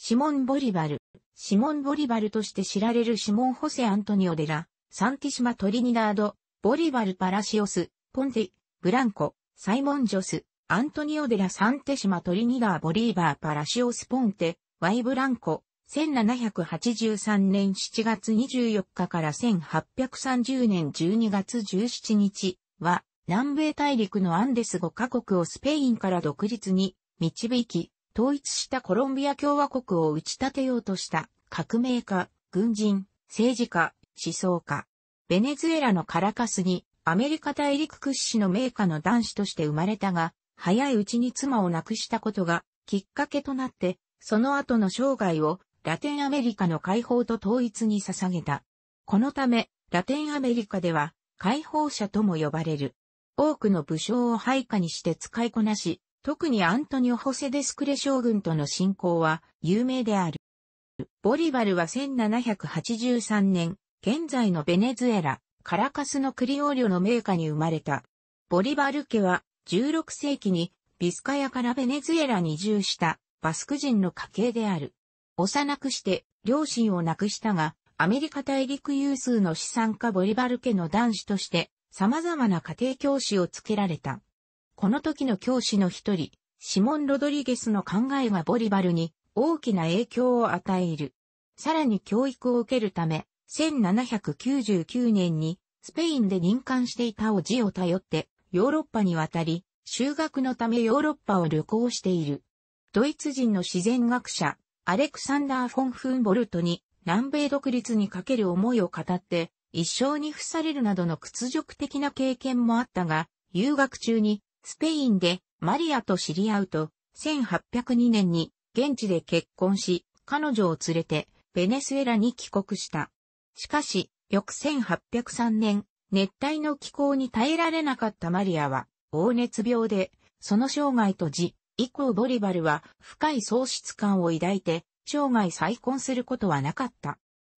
シモン・ボリバル。シモン・ボリバルとして知られるシモン・ホセ・アントニオ・デラ、サンティシマ・トリニダード、ボリバル・パラシオス、ポンティ、ブランコ、サイモン・ジョス、アントニオ・デラ・サンティシマ・トリニダー・ボリーバー・パラシオス・ポンテ、ワイ・ブランコ、1783年7月24日から1830年12月17日は、南米大陸のアンデス5カ国をスペインから独立に導き、統一したコロンビア共和国を打ち立てようとした革命家、軍人、政治家、思想家。ベネズエラのカラカスにアメリカ大陸屈指の名家の男子として生まれたが、早いうちに妻を亡くしたことがきっかけとなって、その後の生涯をラテンアメリカの解放と統一に捧げた。このため、ラテンアメリカでは解放者とも呼ばれる。多くの武将を配下にして使いこなし、特にアントニオ・ホセデスクレ将軍との信仰は有名である。ボリバルは1783年、現在のベネズエラ、カラカスのクリオーリョの名家に生まれた。ボリバル家は16世紀にビスカヤからベネズエラに移住したバスク人の家系である。幼くして両親を亡くしたが、アメリカ大陸有数の資産家ボリバル家の男子として様々な家庭教師をつけられた。この時の教師の一人、シモン・ロドリゲスの考えがボリバルに大きな影響を与える。さらに教育を受けるため、1799年にスペインで任官していたおじを頼ってヨーロッパに渡り、修学のためヨーロッパを旅行している。ドイツ人の自然学者、アレクサンダー・フォン・フンボルトに南米独立にかける思いを語って、一生に付されるなどの屈辱的な経験もあったが、留学中にスペインでマリアと知り合うと、1802年に現地で結婚し、彼女を連れてベネスエラに帰国した。しかし、翌1803年、熱帯の気候に耐えられなかったマリアは、黄熱病で、その生涯とじ、以降ボリバルは深い喪失感を抱いて、生涯再婚することはなかった。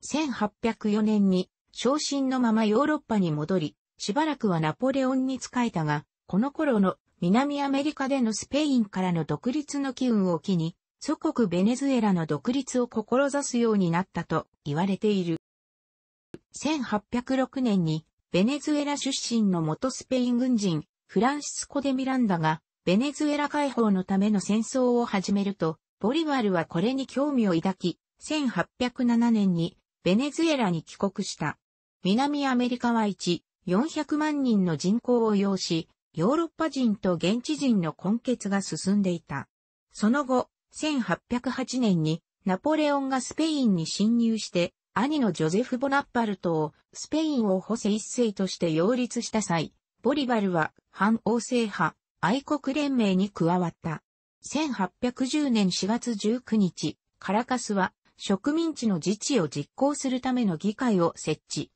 1804年に、昇進のままヨーロッパに戻り、しばらくはナポレオンに仕えたが、この頃の南アメリカでのスペインからの独立の機運を機に、祖国ベネズエラの独立を志すようになったと言われている。1806年にベネズエラ出身の元スペイン軍人、フランシスコ・デ・ミランダが、ベネズエラ解放のための戦争を始めると、ボリバルはこれに興味を抱き、1807年にベネズエラに帰国した。南アメリカは1、400万人の人口を要し、ヨーロッパ人と現地人の根結が進んでいた。その後、1808年にナポレオンがスペインに侵入して、兄のジョゼフ・ボナッパルトをスペインを補正一世として擁立した際、ボリバルは反王政派、愛国連盟に加わった。1810年4月19日、カラカスは植民地の自治を実行するための議会を設置。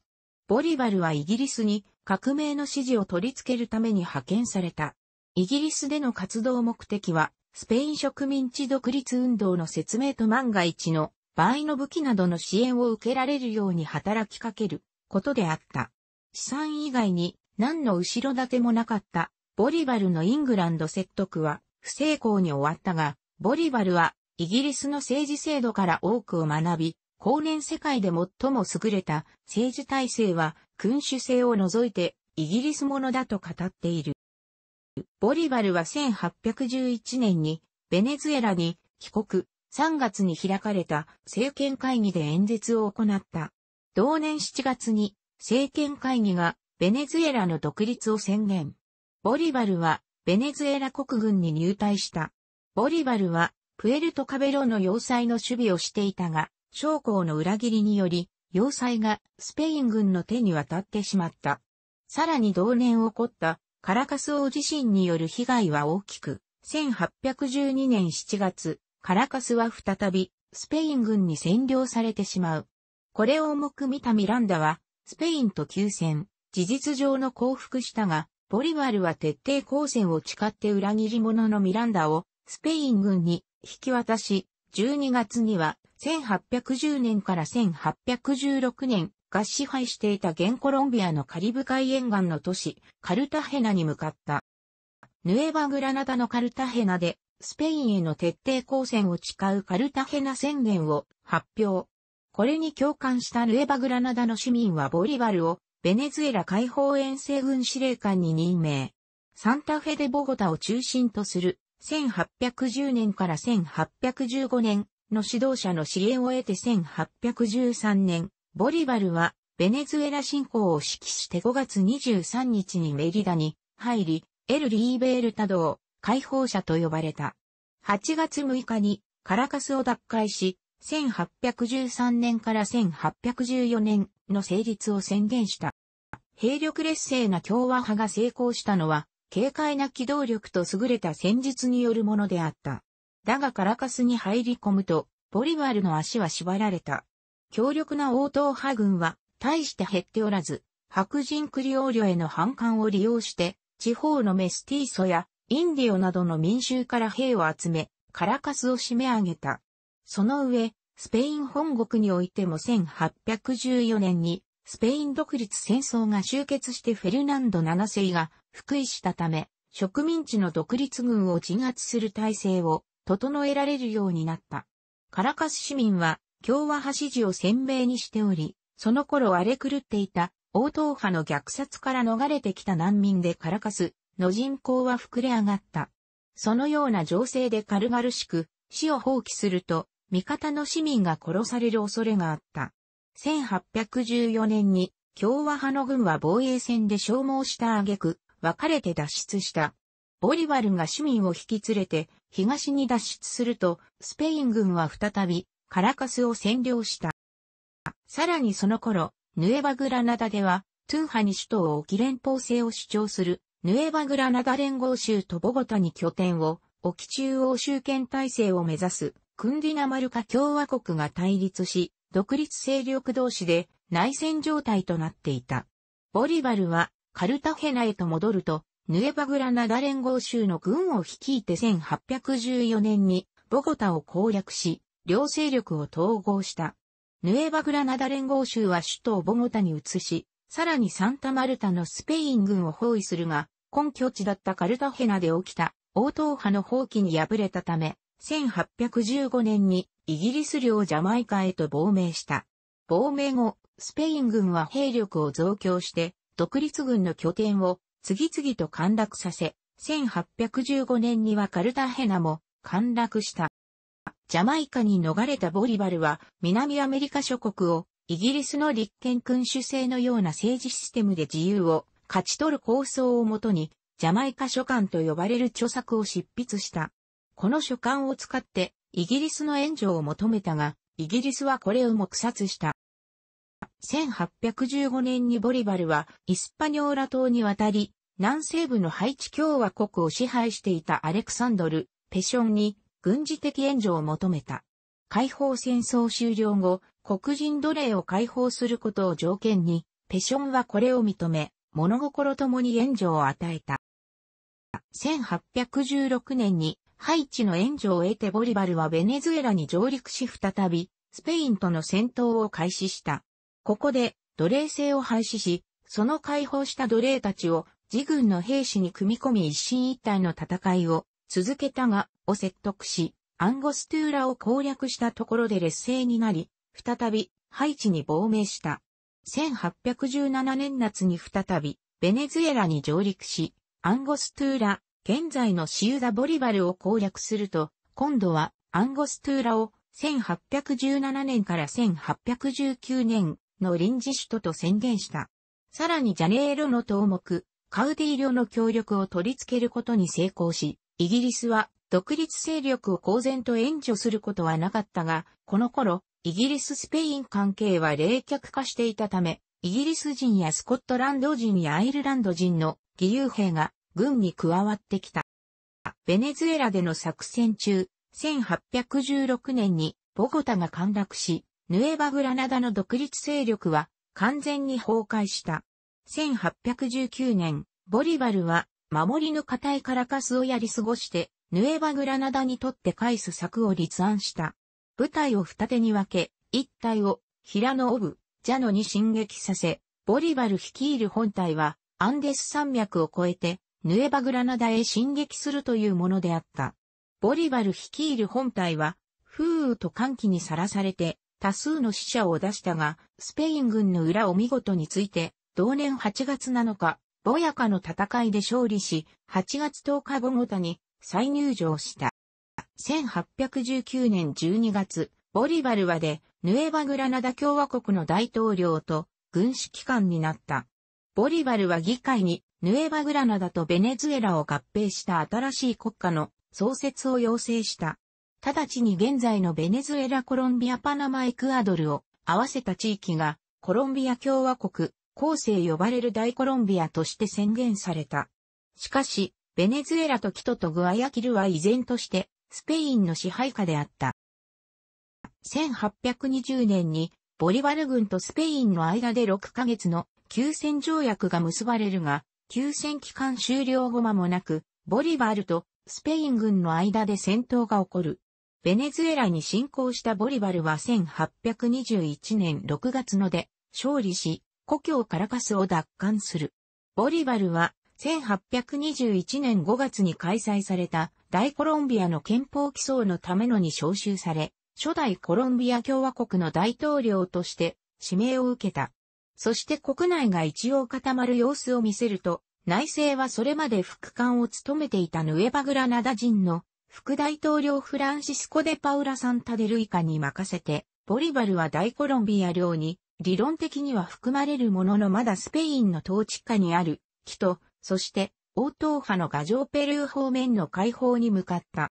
ボリバルはイギリスに革命の支持を取り付けるために派遣された。イギリスでの活動目的は、スペイン植民地独立運動の説明と万が一の場合の武器などの支援を受けられるように働きかけることであった。資産以外に何の後ろ盾もなかったボリバルのイングランド説得は不成功に終わったが、ボリバルはイギリスの政治制度から多くを学び、後年世界で最も優れた政治体制は君主制を除いてイギリスものだと語っている。ボリバルは1811年にベネズエラに帰国、3月に開かれた政権会議で演説を行った。同年7月に政権会議がベネズエラの独立を宣言。ボリバルはベネズエラ国軍に入隊した。ボリバルはプエルトカベロの要塞の守備をしていたが、将校の裏切りにより要塞がスペイン軍の手に渡ってしまった。さらに同年起こったカラカス王地震による被害は大きく、1812年7月、カラカスは再びスペイン軍に占領されてしまう。これを重く見たミランダは、スペインと休戦、事実上の降伏したが、ボリバルは徹底抗戦を誓って裏切り者のミランダをスペイン軍に引き渡し、12月には1810年から1816年が支配していた現コロンビアのカリブ海沿岸の都市カルタヘナに向かった。ヌエバグラナダのカルタヘナでスペインへの徹底抗戦を誓うカルタヘナ宣言を発表。これに共感したヌエバグラナダの市民はボリバルをベネズエラ解放遠征軍司令官に任命。サンタフェデ・ボゴタを中心とする1810年から1815年の指導者の支援を得て1813年、ボリバルはベネズエラ侵攻を指揮して5月23日にメリダに入り、エル・リーベールドを解放者と呼ばれた。8月6日にカラカスを奪回し、1813年から1814年の成立を宣言した。兵力劣勢な共和派が成功したのは、軽快な機動力と優れた戦術によるものであった。だがカラカスに入り込むと、ボリバルの足は縛られた。強力な応答派軍は、大して減っておらず、白人クリオーリョへの反感を利用して、地方のメスティーソやインディオなどの民衆から兵を集め、カラカスを締め上げた。その上、スペイン本国においても1814年にスペイン独立戦争が終結してフェルナンド7世が復位したため、植民地の独立軍を自圧する体制を整えられるようになった。カラカス市民は共和派支持を鮮明にしており、その頃荒れ狂っていた王党派の虐殺から逃れてきた難民でカラカスの人口は膨れ上がった。そのような情勢で軽々しく死を放棄すると、味方の市民が殺される恐れがあった。1814年に共和派の軍は防衛戦で消耗した挙句、別れて脱出した。ボリバルが市民を引き連れて東に脱出すると、スペイン軍は再びカラカスを占領した。さらにその頃、ヌエバグラナダでは、トゥーハに首都を置き連邦制を主張する、ヌエバグラナダ連合州とボゴタに拠点を、沖中央集権体制を目指す、クンディナマルカ共和国が対立し、独立勢力同士で内戦状態となっていた。ボリバルはカルタヘナへと戻ると、ヌエバグラナダ連合州の軍を率いて1814年にボゴタを攻略し、両勢力を統合した。ヌエバグラナダ連合州は首都をボゴタに移し、さらにサンタマルタのスペイン軍を包囲するが、根拠地だったカルタヘナで起きた、応答派の放棄に敗れたため、1815年にイギリス領ジャマイカへと亡命した。亡命後、スペイン軍は兵力を増強して、独立軍の拠点を次々と陥落させ、1815年にはカルタヘナも陥落した。ジャマイカに逃れたボリバルは南アメリカ諸国をイギリスの立憲君主制のような政治システムで自由を勝ち取る構想をもとにジャマイカ書簡と呼ばれる著作を執筆した。この書簡を使ってイギリスの援助を求めたが、イギリスはこれを黙殺した。1815年にボリバルはイスパニョーラ島に渡り、南西部のハイチ共和国を支配していたアレクサンドル・ペションに軍事的援助を求めた。解放戦争終了後、黒人奴隷を解放することを条件に、ペションはこれを認め、物心ともに援助を与えた。1816年にハイチの援助を得てボリバルはベネズエラに上陸し再び、スペインとの戦闘を開始した。ここで、奴隷制を廃止し、その解放した奴隷たちを自軍の兵士に組み込み一進一退の戦いを続けたが、を説得し、アンゴストゥーラを攻略したところで劣勢になり、再び、ハイチに亡命した。1817年夏に再び、ベネズエラに上陸し、アンゴストゥーラ、現在のシウダ・ボリバルを攻略すると、今度はアンゴストゥーラを1817年から1819年の臨時首都と宣言した。さらにジャネーロの頭目、カウディーリョの協力を取り付けることに成功し、イギリスは独立勢力を公然と援助することはなかったが、この頃、イギリス・スペイン関係は冷却化していたため、イギリス人やスコットランド人やアイルランド人の義勇兵が軍に加わってきた。ベネズエラでの作戦中、1816年にボゴタが陥落し、ヌエバグラナダの独立勢力は完全に崩壊した。1819年、ボリバルは守りの固いカラカスをやり過ごして、ヌエバグラナダにとって返す策を立案した。部隊を二手に分け、一隊を平野オブ、ジャノに進撃させ、ボリバル率いる本隊はアンデス山脈を越えてヌエバグラナダへ進撃するというものであった。ボリバル率いる本隊は、風雨と歓喜にさらされて、多数の死者を出したが、スペイン軍の裏を見事について、同年8月7日、ボヤカの戦いで勝利し、8月10日ボゴタに再入場した。1819年12月、ボリバルはで、ヌエバグラナダ共和国の大統領と軍指機関になった。ボリバルは議会にヌエバグラナダとベネズエラを合併した新しい国家の創設を要請した。直ちに現在のベネズエラコロンビアパナマエクアドルを合わせた地域がコロンビア共和国、後世呼ばれる大コロンビアとして宣言された。しかし、ベネズエラとキトとグアヤキルは依然としてスペインの支配下であった。1820年にボリバル軍とスペインの間で6ヶ月の休戦条約が結ばれるが、休戦期間終了後間もなく、ボリバルとスペイン軍の間で戦闘が起こる。ベネズエラに侵攻したボリバルは1821年6月ので勝利し、故郷カラカスを奪還する。ボリバルは1821年5月に開催された大コロンビアの憲法起草のためのに招集され、初代コロンビア共和国の大統領として指名を受けた。そして国内が一応固まる様子を見せると、内政はそれまで副官を務めていたヌエバグラナダ人の副大統領フランシスコ・デ・パウラ・サンタ・デルイカに任せて、ボリバルは大コロンビア領に、理論的には含まれるもののまだスペインの統治下にある、木と、そして、王党派のガジョペルー方面の解放に向かった。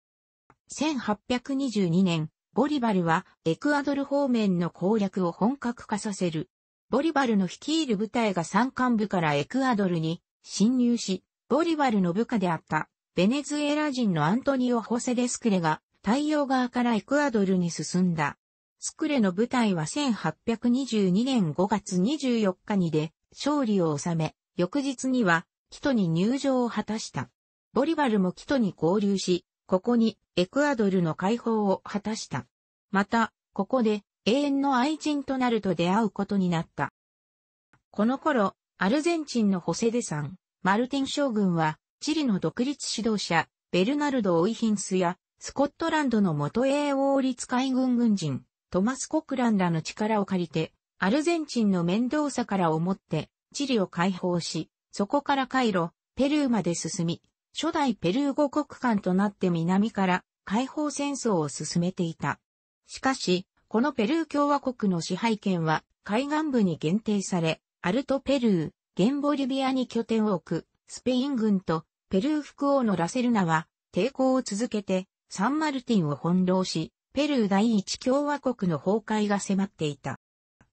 1822年、ボリバルはエクアドル方面の攻略を本格化させる。ボリバルの率いる部隊が山間部からエクアドルに侵入し、ボリバルの部下であったベネズエラ人のアントニオ・ホセデスクレが太陽側からエクアドルに進んだ。スクレの部隊は1822年5月24日にで勝利を収め、翌日にはキトに入場を果たした。ボリバルもキトに合流し、ここにエクアドルの解放を果たした。また、ここで永遠の愛人となると出会うことになった。この頃、アルゼンチンのホセデさん、マルティン将軍は、チリの独立指導者、ベルナルド・オイヒンスや、スコットランドの元英王立海軍軍人、トマス・コクランらの力を借りて、アルゼンチンの面倒さから思って、チリを解放し、そこからカイロ、ペルーまで進み、初代ペルー語国間となって南から解放戦争を進めていた。しかし、このペルー共和国の支配権は海岸部に限定され、アルトペルー、現ボリビアに拠点を置く、スペイン軍とペルー副王のラセルナは抵抗を続けてサンマルティンを翻弄し、ペルー第一共和国の崩壊が迫っていた。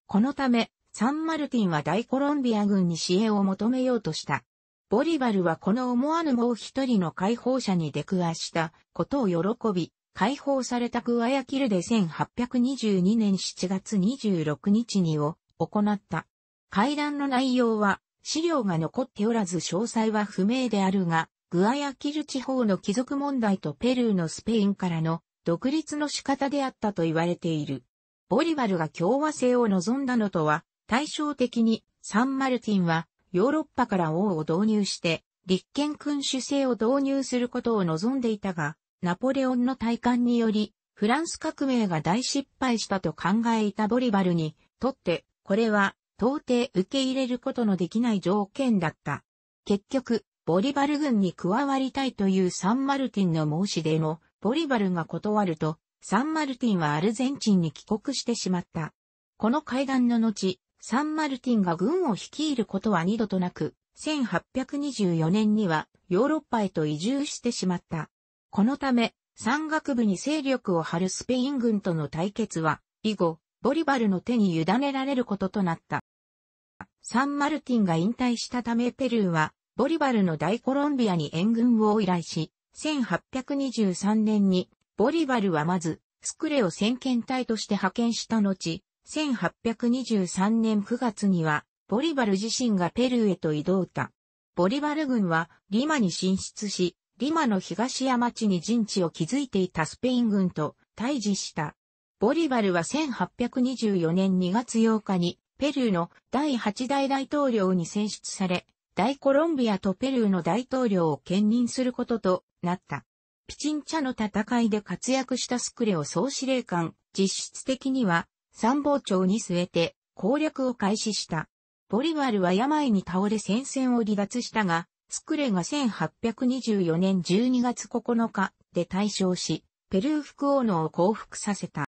このため、サンマルティンは大コロンビア軍に支援を求めようとした。ボリバルはこの思わぬもう一人の解放者に出くわしたことを喜び、解放されたクワヤキルで1822年7月26日にを行った。会談の内容は資料が残っておらず詳細は不明であるが、グアヤキル地方の貴族問題とペルーのスペインからの独立の仕方であったと言われている。ボリバルが共和制を望んだのとは対照的にサンマルティンはヨーロッパから王を導入して立憲君主制を導入することを望んでいたが、ナポレオンの体感により、フランス革命が大失敗したと考えいたボリバルにとって、これは到底受け入れることのできない条件だった。結局、ボリバル軍に加わりたいというサンマルティンの申し出も、ボリバルが断ると、サンマルティンはアルゼンチンに帰国してしまった。この会談の後、サンマルティンが軍を率いることは二度となく、1824年にはヨーロッパへと移住してしまった。このため、山岳部に勢力を張るスペイン軍との対決は、以後、ボリバルの手に委ねられることとなった。サンマルティンが引退したためペルーは、ボリバルの大コロンビアに援軍を依頼し、1823年に、ボリバルはまず、スクレを先遣隊として派遣した後、1823年9月には、ボリバル自身がペルーへと移動た。ボリバル軍はリマに進出し、リマの東山地に陣地を築いていたスペイン軍と対峙した。ボリバルは1824年2月8日にペルーの第8代大統領に選出され、大コロンビアとペルーの大統領を兼任することとなった。ピチンチャの戦いで活躍したスクレを総司令官、実質的には参謀長に据えて攻略を開始した。ボリバルは病に倒れ戦線を離脱したが、スクレが1824年12月9日で大勝し、ペルー副王のを降伏させた。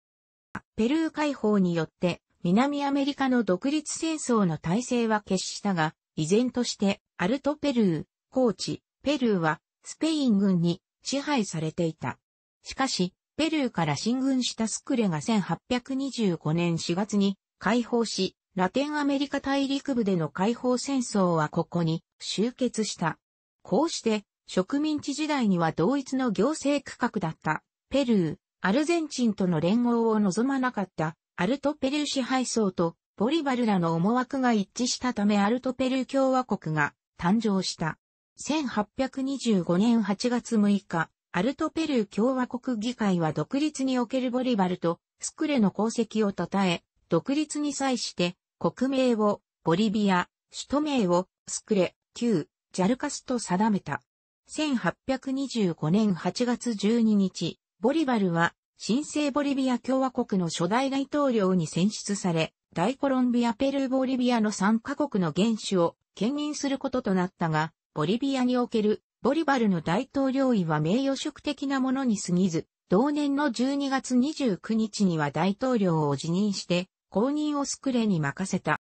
ペルー解放によって、南アメリカの独立戦争の体制は決したが、依然として、アルトペルー、高地、ペルーは、スペイン軍に支配されていた。しかし、ペルーから進軍したスクレが1825年4月に解放し、ラテンアメリカ大陸部での解放戦争はここに終結した。こうして、植民地時代には同一の行政区画だった、ペルー、アルゼンチンとの連合を望まなかった、アルトペルー支配層と、ボリバルらの思惑が一致したためアルトペルー共和国が誕生した。1825年8月6日、アルトペルー共和国議会は独立におけるボリバルとスクレの功績を称え、独立に際して国名をボリビア、首都名をスクレ、旧、ジャルカスと定めた。1825年8月12日、ボリバルは新生ボリビア共和国の初代大統領に選出され、大コロンビアペルーボリビアの3カ国の元首を兼任することとなったが、ボリビアにおけるボリバルの大統領位は名誉職的なものに過ぎず、同年の12月29日には大統領を辞任して、公認をスクレに任せた。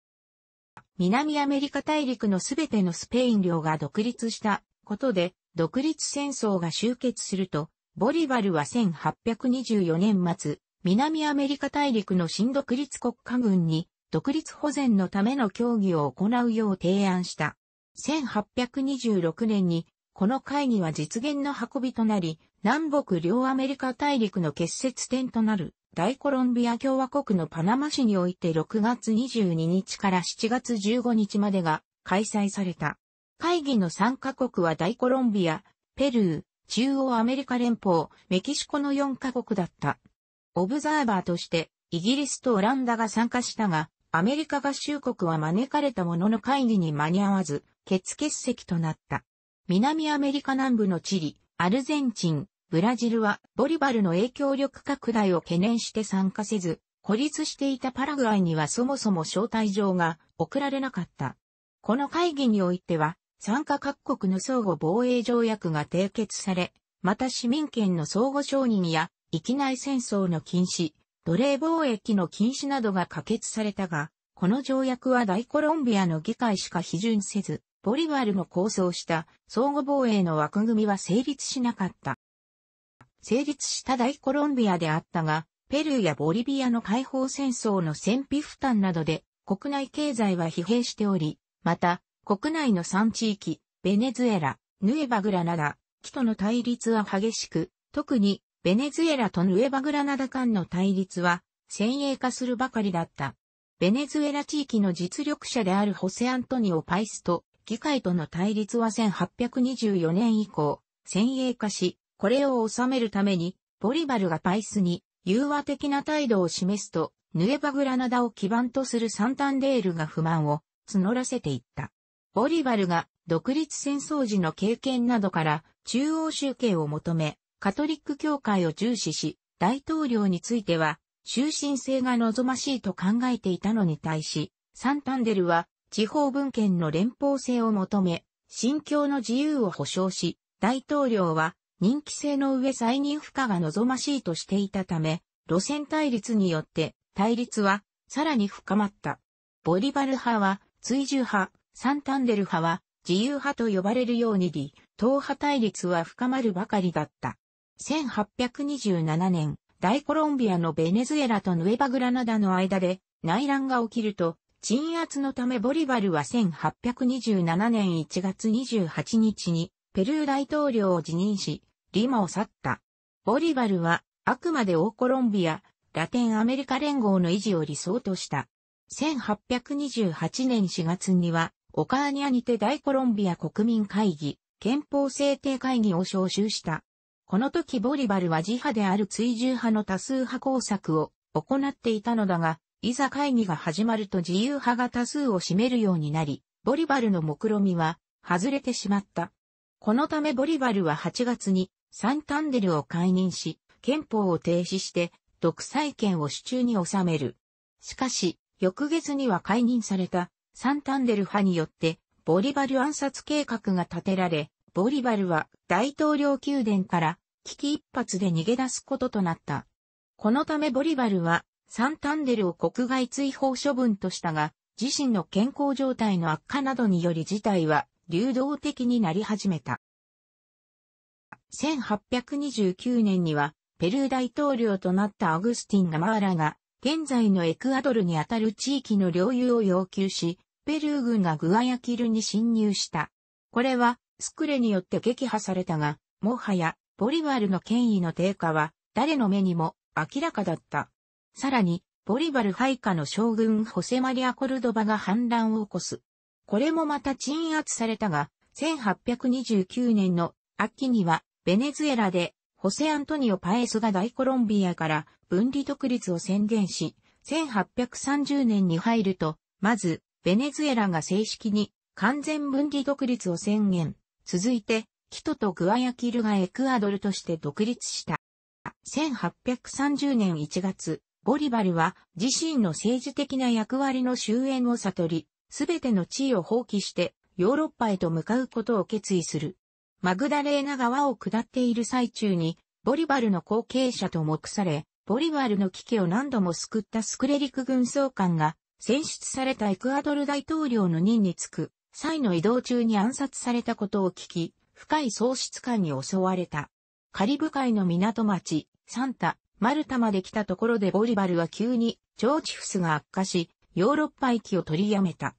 南アメリカ大陸のすべてのスペイン領が独立したことで、独立戦争が終結すると、ボリバルは1824年末、南アメリカ大陸の新独立国家軍に独立保全のための協議を行うよう提案した。1826年にこの会議は実現の運びとなり、南北両アメリカ大陸の結節点となる大コロンビア共和国のパナマ市において6月22日から7月15日までが開催された。会議の参加国は大コロンビア、ペルー、中央アメリカ連邦、メキシコの4カ国だった。オブザーバーとして、イギリスとオランダが参加したが、アメリカ合衆国は招かれたものの会議に間に合わず、決欠席となった。南アメリカ南部のチリ、アルゼンチン、ブラジルはボリバルの影響力拡大を懸念して参加せず、孤立していたパラグアイにはそもそも招待状が送られなかった。この会議においては、参加各国の相互防衛条約が締結され、また市民権の相互承認や、域内戦争の禁止、奴隷貿易の禁止などが可決されたが、この条約は大コロンビアの議会しか批准せず、ボリバルの構想した相互防衛の枠組みは成立しなかった。成立した大コロンビアであったが、ペルーやボリビアの解放戦争の戦費負担などで国内経済は疲弊しており、また国内の3地域、ベネズエラ、ヌエバグラナダ、木との対立は激しく、特にベネズエラとヌエバグラナダ間の対立は先鋭化するばかりだった。ベネズエラ地域の実力者であるホセアントニオ・パイスと議会との対立は1824年以降、先鋭化し、これを収めるために、ボリバルがパイスに融和的な態度を示すと、ヌエバグラナダを基盤とするサンタンデールが不満を募らせていった。ボリバルが独立戦争時の経験などから中央集権を求め、カトリック教会を重視し、大統領については終身制が望ましいと考えていたのに対し、サンタンデルは地方文献の連邦制を求め、信教の自由を保障し、大統領は人気性の上再任負荷が望ましいとしていたため、路線対立によって対立はさらに深まった。ボリバル派は追従派、サンタンデル派は自由派と呼ばれるようにり、党派対立は深まるばかりだった。1827年、大コロンビアのベネズエラとヌエバグラナダの間で内乱が起きると、鎮圧のためボリバルは1827年1月28日にペルー大統領を辞任し、リマを去った。ボリバルは、あくまでオーコロンビア、ラテンアメリカ連合の維持を理想とした。1828年4月には、オカーニャにて大コロンビア国民会議、憲法制定会議を招集した。この時ボリバルは自派である追従派の多数派工作を行っていたのだが、いざ会議が始まると自由派が多数を占めるようになり、ボリバルの目論みは外れてしまった。このためボリバルは8月にサンタンデルを解任し、憲法を停止して、独裁権を手中に収める。しかし、翌月には解任された、サンタンデル派によって、ボリバル暗殺計画が立てられ、ボリバルは大統領宮殿から危機一髪で逃げ出すこととなった。このためボリバルはサンタンデルを国外追放処分としたが、自身の健康状態の悪化などにより事態は流動的になり始めた。1829年には、ペルー大統領となったアグスティン・ガマーラが、現在のエクアドルにあたる地域の領有を要求し、ペルー軍がグアヤキルに侵入した。これは、スクレによって撃破されたが、もはや、ボリバルの権威の低下は、誰の目にも明らかだった。さらに、ボリバル配下の将軍ホセマリア・コルドバが反乱を起こす。これもまた鎮圧されたが、1829年の秋にはベネズエラで、ホセ・アントニオ・パエスが大コロンビアから分離独立を宣言し、1830年に入ると、まず、ベネズエラが正式に完全分離独立を宣言。続いて、キトとグアヤキルがエクアドルとして独立した。1830年1月、ボリバルは自身の政治的な役割の終焉を悟り、すべての地位を放棄してヨーロッパへと向かうことを決意する。マグダレーナ川を下っている最中に、ボリバルの後継者と目され、ボリバルの危機を何度も救ったスクレリク軍総監が、選出されたエクアドル大統領の任につく、際の移動中に暗殺されたことを聞き、深い喪失感に襲われた。カリブ海の港町、サンタ、マルタまで来たところでボリバルは急に、ジョーチフスが悪化し、ヨーロッパ行きを取りやめた。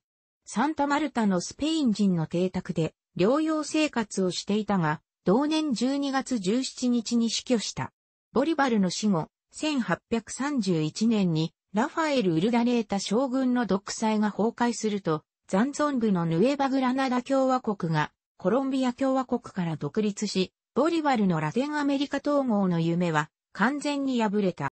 サンタマルタのスペイン人の邸宅で、療養生活をしていたが、同年12月17日に死去した。ボリバルの死後、1831年にラファエル・ウルダレータ将軍の独裁が崩壊すると、残存部のヌエバ・グラナダ共和国がコロンビア共和国から独立し、ボリバルのラテンアメリカ統合の夢は完全に破れた。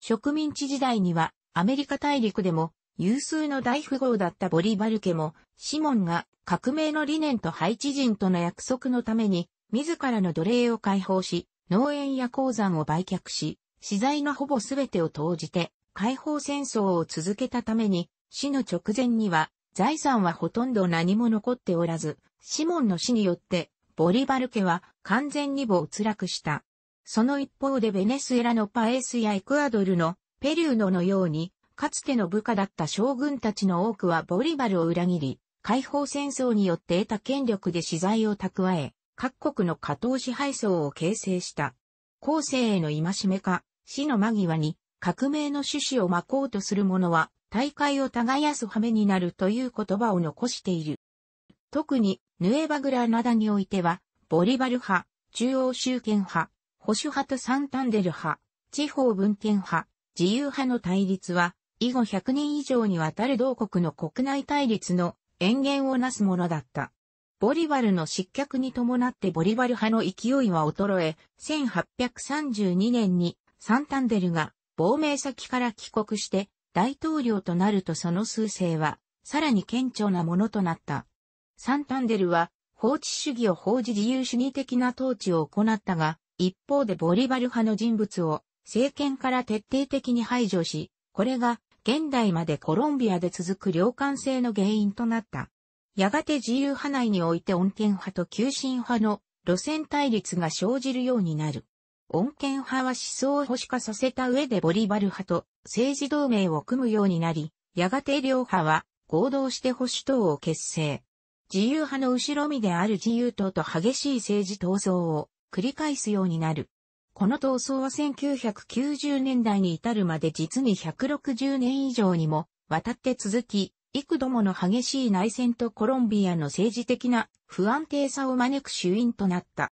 植民地時代にはアメリカ大陸でも有数の大富豪だったボリバル家もシモンが革命の理念と配置人との約束のために、自らの奴隷を解放し、農園や鉱山を売却し、資材のほぼ全てを投じて、解放戦争を続けたために、死の直前には、財産はほとんど何も残っておらず、シモンの死によって、ボリバル家は完全に没落した。その一方でベネスエラのパエスやエクアドルのペリューノのように、かつての部下だった将軍たちの多くはボリバルを裏切り、解放戦争によって得た権力で資材を蓄え、各国の下等支配層を形成した。後世への戒めか、死の間際に革命の趣旨を巻こうとする者は、大会を耕す羽目になるという言葉を残している。特に、ヌエバグラナダにおいては、ボリバル派、中央集権派、保守派とサンタンデル派、地方文献派、自由派の対立は、以後100年以上にわたる同国の国内対立の塩言をなすものだった。ボリバルの失脚に伴ってボリバル派の勢いは衰え、1832年にサンタンデルが亡命先から帰国して大統領となるとその数勢はさらに顕著なものとなった。サンタンデルは法治主義を法治自由主義的な統治を行ったが、一方でボリバル派の人物を政権から徹底的に排除し、これが現代までコロンビアで続く良間性の原因となった。やがて自由派内において穏健派と急進派の路線対立が生じるようになる。穏健派は思想を保守化させた上でボリバル派と政治同盟を組むようになり、やがて両派は合同して保守党を結成。自由派の後ろ身である自由党と激しい政治闘争を繰り返すようになる。この闘争は1990年代に至るまで実に160年以上にもわたって続き、幾度もの激しい内戦とコロンビアの政治的な不安定さを招く主因となった。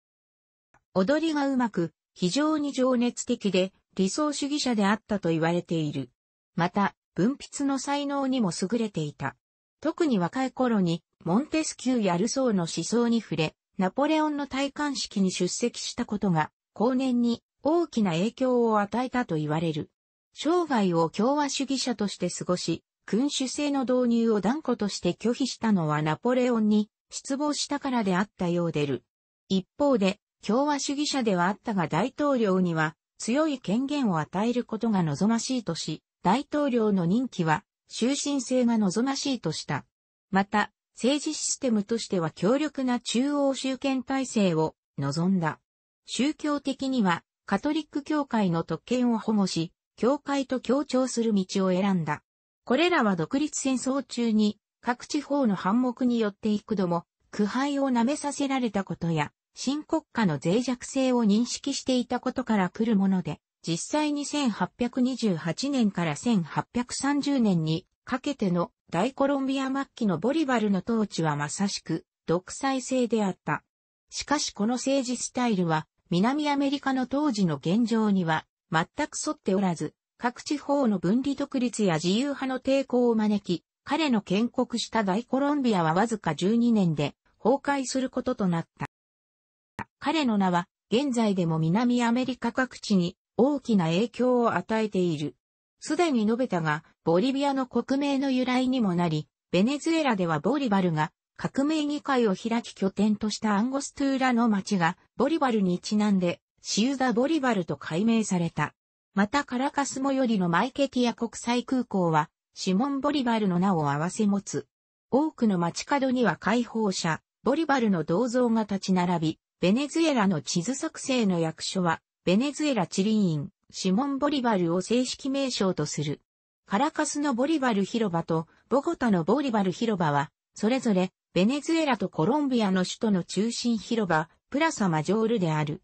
踊りがうまく、非常に情熱的で理想主義者であったと言われている。また、文筆の才能にも優れていた。特に若い頃に、モンテスキューやルソーの思想に触れ、ナポレオンの戴冠式に出席したことが後年に大きな影響を与えたと言われる。生涯を共和主義者として過ごし、君主制の導入を断固として拒否したのはナポレオンに失望したからであったようでる。一方で、共和主義者ではあったが大統領には強い権限を与えることが望ましいとし、大統領の任期は終身制が望ましいとした。また、政治システムとしては強力な中央集権体制を望んだ。宗教的にはカトリック教会の特権を保護し、教会と協調する道を選んだ。これらは独立戦争中に各地方の反目によって幾度も苦杯を舐めさせられたことや、新国家の脆弱性を認識していたことから来るもので、実際に1828年から1830年にかけての大コロンビア末期のボリバルの統治はまさしく独裁制であった。しかしこの政治スタイルは南アメリカの当時の現状には全く沿っておらず、各地方の分離独立や自由派の抵抗を招き、彼の建国した大コロンビアはわずか12年で崩壊することとなった。彼の名は現在でも南アメリカ各地に大きな影響を与えている。すでに述べたが、ボリビアの国名の由来にもなり、ベネズエラではボリバルが革命議会を開き拠点としたアンゴストゥーラの町がボリバルにちなんでシユダ・ボリバルと改名された。またカラカス最よりのマイケティア国際空港はシモン・ボリバルの名を合わせ持つ。多くの街角には解放者、ボリバルの銅像が立ち並び、ベネズエラの地図作成の役所は、ベネズエラ地理院、シモン・ボリバルを正式名称とする。カラカスのボリバル広場とボゴタのボリバル広場は、それぞれベネズエラとコロンビアの首都の中心広場、プラサマジョールである。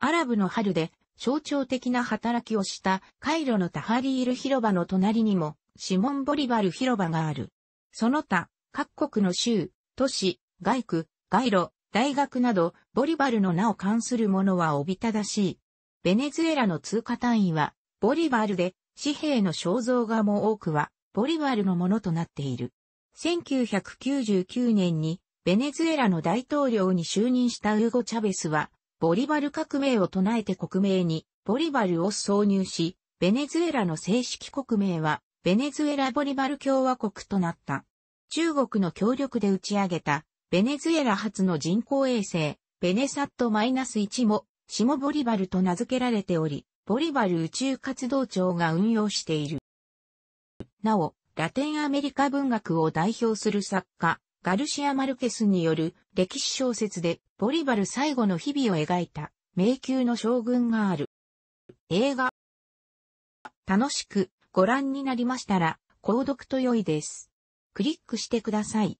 アラブの春で象徴的な働きをしたカイロのタハリール広場の隣にもシモン・ボリバル広場がある。その他、各国の州、都市、外区、街路、大学など、ボリバルの名を関するものはおびただしい。ベネズエラの通貨単位は、ボリバルで、紙幣の肖像画も多くは、ボリバルのものとなっている。1999年にベネズエラの大統領に就任したウーゴ・チャベスは、ボリバル革命を唱えて国名にボリバルを挿入し、ベネズエラの正式国名はベネズエラ・ボリバル共和国となった。中国の協力で打ち上げたベネズエラ初の人工衛星ベネサット -1 も下ボリバルと名付けられており、ボリバル宇宙活動庁が運用している。なお、ラテンアメリカ文学を代表する作家、ガルシア・マルケスによる歴史小説でボリバル最後の日々を描いた迷宮の将軍がある。映画。楽しくご覧になりましたら、購読と良いです。クリックしてください。